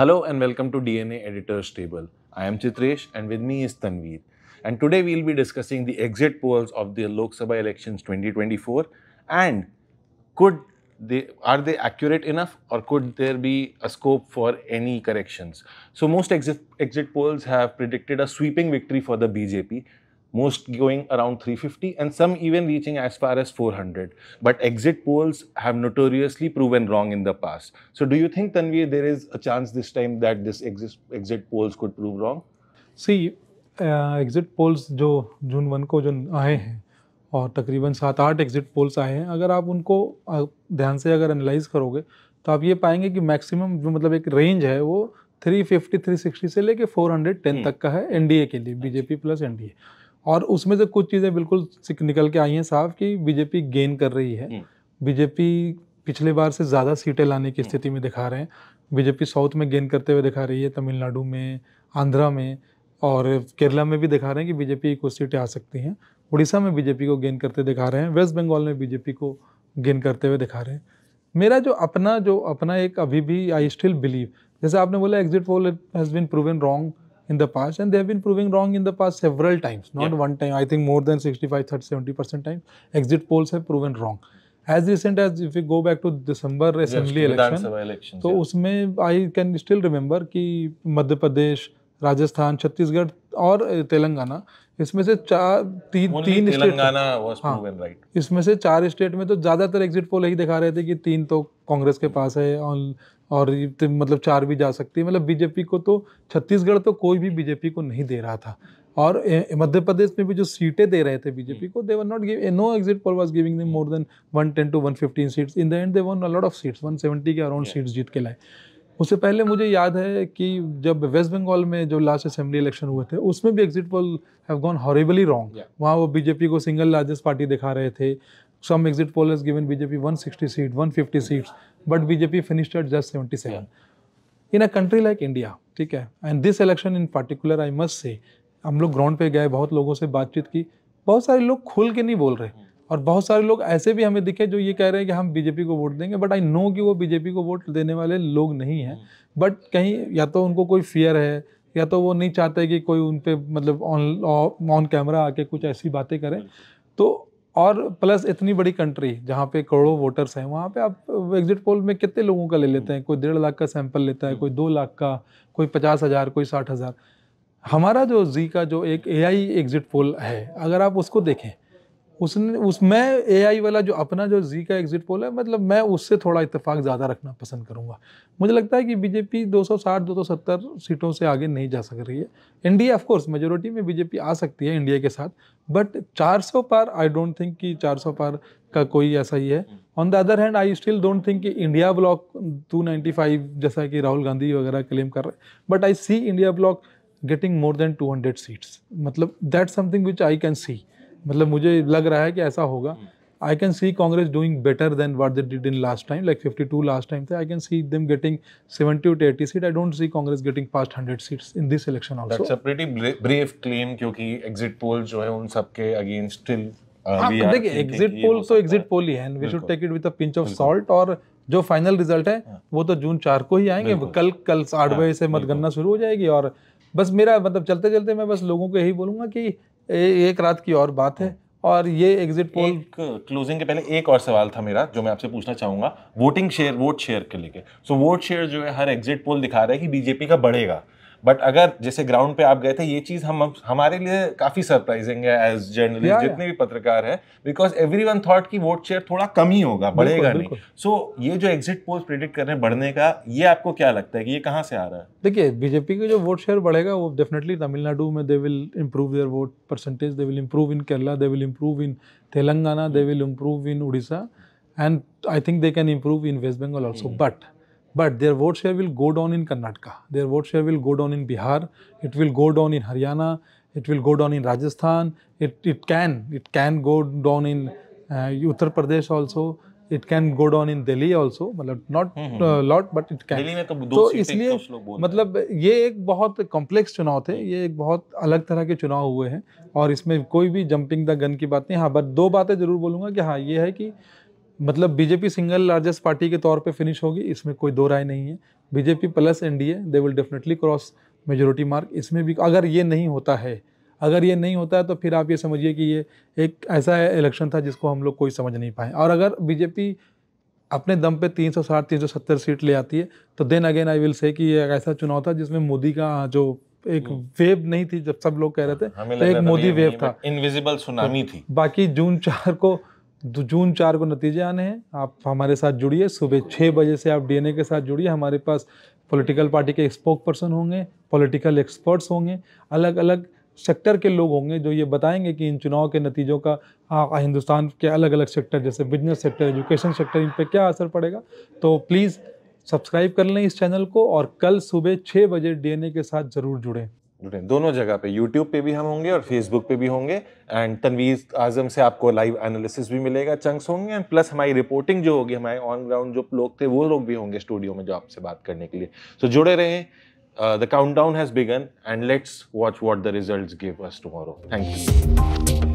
Hello and welcome to DNA Editors Table. I am Chitresh and with me is Tanveer. And today we'll be discussing the exit polls of the Lok Sabha elections 2024 and could they are they accurate enough or could there be a scope for any corrections? So most exit, exit polls have predicted a sweeping victory for the BJP most going around 350 and some even reaching as far as 400. But exit polls have notoriously proven wrong in the past. So do you think, Tanvir, there is a chance this time that this exit, exit polls could prove wrong? See, uh, exit polls jo June one ko jo aaye hain aur takriban 7 8 exit polls aaye hain agar aap unko dhyan se agar analyze karoge to aap ye payenge ki maximum jo matlab ek range hai wo 350 360 se leke 410 tak ka hai nda ke liye bjp plus nda और उसमें से कुछ चीज़ें बिल्कुल निकल के आई हैं साफ कि बीजेपी गेन कर रही है हम्म। बीजेपी पिछले बार से ज़्यादा सीटें लाने की हम्म। स्थिति में दिखा रहे हैं बीजेपी साउथ में गेन करते हुए दिखा रही है तमिलनाडु में आंध्रा में और केरला में भी दिखा रहे हैं कि बीजेपी कुछ सीटें आ सकती हैं उड़ीसा में बीजेपी को गेन करते दिखा रहे हैं वेस्ट बंगाल में बीजेपी को गेन करते हुए दिखा रहे हैं मेरा जो अपना जो अपना एक अभी भी आई स्टिल बिलीव जैसे आपने बोला exit poll has been proven wrong in the past and they have been proving wrong in the past several times not yeah. one time i think more than 65 30 70 times exit polls have proven wrong as recent as if we go back to december yes, assembly election so तो उसमें I can still remember कि मध्य प्रदेश राजस्थान छत्तीसगढ़ और तेलंगाना इसमें से चार ती, तीन state हाँ, right. इसमें से चार स्टेट में तो ज़्यादातर एग्जिट पोल यही दिखा रहे थे कि तीन तो कांग्रेस के पास है और और मतलब चार भी जा सकती है मतलब बीजेपी को तो छत्तीसगढ़ तो कोई भी बीजेपी को नहीं दे रहा था और मध्य प्रदेश में भी जो सीटें दे रहे थे बीजेपी हम्म। को they were not give no exit poll was giving more than one ten to one fifteen seats in the end they won a lot of seats one seventy के अराउंड सीट्स जीत के लाए उससे पहले मुझे याद है कि जब वेस्ट बंगाल में जो लास्ट असेंबली इलेक्शन हुए थे उसमें भी exit poll have gone horribly wrong वहाँ वो बीजेपी को सिंगल लार्जेस्ट पार्टी दिखा रहे थे Some exit poll has given BJP 160 seats, 150 seats, but BJP finished at just 77. Yeah. In a country like India, ठीक है and this election in particular I must say हम लोग ground पे गए बहुत लोगों से बातचीत की बहुत सारे लोग खुल के नहीं बोल रहे और बहुत सारे लोग ऐसे भी हमें दिखे जो ये कह रहे हैं कि हम बीजेपी को वोट देंगे बट आई नो कि वो बीजेपी को वोट देने वाले लोग नहीं हैं बट कहीं या तो उनको कोई फियर है या तो वो नहीं चाहते कि कोई उन पर मतलब ऑन ऑन कैमरा आके कुछ ऐसी बातें करें तो और प्लस इतनी बड़ी कंट्री जहाँ पे करोड़ों वोटर्स हैं वहाँ पे आप एग्जिट पोल में कितने लोगों का ले लेते हैं कोई डेढ़ लाख का सैंपल लेता है हम्म। कोई दो लाख का कोई पचास हज़ार कोई साठ हज़ार हमारा जो जी का जो एक एआई एग्जिट पोल है अगर आप उसको देखें उसने उसमें ए आई वाला जो अपना जो जी का एग्जिट पोल है मतलब मैं उससे थोड़ा इतफाक ज़्यादा रखना पसंद करूँगा मुझे लगता है कि बीजेपी 260 270 सीटों से आगे नहीं जा सक रही है इंडिया ऑफ कोर्स मेजोरिटी में बीजेपी आ सकती है इंडिया के साथ बट 400 पार आई डोंट थिंक कि 400 पार का कोई ऐसा ही है on the other hand I still don't think कि इंडिया ब्लॉक 295 जैसा कि राहुल गांधी वगैरह क्लेम कर रहे हैं but I see India bloc getting more than 200 seats मतलब that something which I can see मतलब मुझे लग रहा है कि ऐसा होगा I can see Congress doing better than what they did in last time, like 52 last time. I can see them getting 70 to 80 seats. I don't see Congress getting past 100 seats in this election also. That's a pretty brave claim क्योंकि exit poll जो है उन सब के against still हाँ देखिए exit poll तो exit poll ही है we should take it with a pinch of salt और जो फाइनल रिजल्ट है वो तो जून चार को ही आएंगे कल कल आठ बजे से मतगणना शुरू हो जाएगी और बस मेरा मतलब चलते चलते मैं बस लोगों को यही बोलूंगा कि एक रात की और बात है और ये एग्जिट पोल क्लोजिंग के पहले एक और सवाल था मेरा जो मैं आपसे पूछना चाहूँगा वोटिंग शेयर वोट शेयर के लेके सो वोट शेयर जो है हर एग्जिट पोल दिखा रहा है कि बीजेपी का बढ़ेगा बट अगर जैसे ग्राउंड पे आप गए थे ये चीज हम हमारे लिए काफी सरप्राइजिंग है एज जर्नलिस्ट जितने भी पत्रकार है बिकॉज एवरी वन थॉट की वोट शेयर थोड़ा कम ही होगा बढ़ेगा नहीं सो so, ये जो एग्जिट पोल प्रिडिक्ट कर रहे हैं बढ़ने का ये आपको क्या लगता है कि ये कहाँ से आ रहा है देखिए बीजेपी का जो वोट शेयर बढ़ेगा वो डेफिनेटली तमिलनाडु में they will improve their vote percentage they will improve in Kerala they will improve in Telangana they will improve in Odisha and I think they can improve in West Bengal also but but their vote share will go down in Karnataka, their vote share will go down in Bihar, it will go down in Haryana, it will go down in Rajasthan, it, it can, it can go down in uh, Uttar Pradesh also, it can go down in Delhi also, मतलब not uh, lot but it can. Delhi में तो दो तो इसलिए तो मतलब ये एक बहुत कॉम्प्लेक्स चुनाव थे ये एक बहुत अलग तरह के चुनाव हुए हैं और इसमें कोई भी जंपिंग द गन की बात नहीं हाँ बट दो बातें जरूर बोलूँगा कि हाँ ये है कि मतलब बीजेपी सिंगल लार्जेस्ट पार्टी के तौर पे फिनिश होगी इसमें कोई दो राय नहीं है BJP plus NDA they will definitely cross majority mark इसमें भी अगर ये नहीं होता है अगर ये नहीं होता है तो फिर आप ये समझिए कि ये एक ऐसा इलेक्शन था जिसको हम लोग कोई समझ नहीं पाए और अगर बीजेपी अपने दम पे 360 370 सीट ले आती है तो then again I will say कि ये ऐसा चुनाव था जिसमें मोदी का जो एक वेव हम्म। नहीं थी जब सब लोग कह रहे थे तो एक मोदी वेव था इनविजिबल सुनामी थी बाकी जून चार को जून चार को नतीजे आने हैं आप हमारे साथ जुड़िए सुबह छः बजे से आप डीएनए के साथ जुड़िए हमारे पास पॉलिटिकल पार्टी के स्पोक पर्सन होंगे पॉलिटिकल एक्सपर्ट्स होंगे अलग अलग सेक्टर के लोग होंगे जो ये बताएंगे कि इन चुनाव के नतीजों का हाँ, हिंदुस्तान के अलग अलग सेक्टर जैसे बिजनेस सेक्टर एजुकेशन सेक्टर इन पर क्या असर पड़ेगा तो प्लीज़ सब्सक्राइब कर लें इस चैनल को और कल सुबह छः बजे डीएनए के साथ ज़रूर जुड़ें दोनों जगह पे यूट्यूब पे भी हम होंगे और फेसबुक पे भी होंगे एंड तनवीर आजम से आपको लाइव एनालिसिस भी मिलेगा चंक्स होंगे एंड प्लस हमारी रिपोर्टिंग जो होगी हमारे ऑन ग्राउंड जो लोग थे वो लोग भी होंगे स्टूडियो में जो आपसे बात करने के लिए सो so, जुड़े रहें the countdown has begun and let's watch what the result give us tomorrow thank you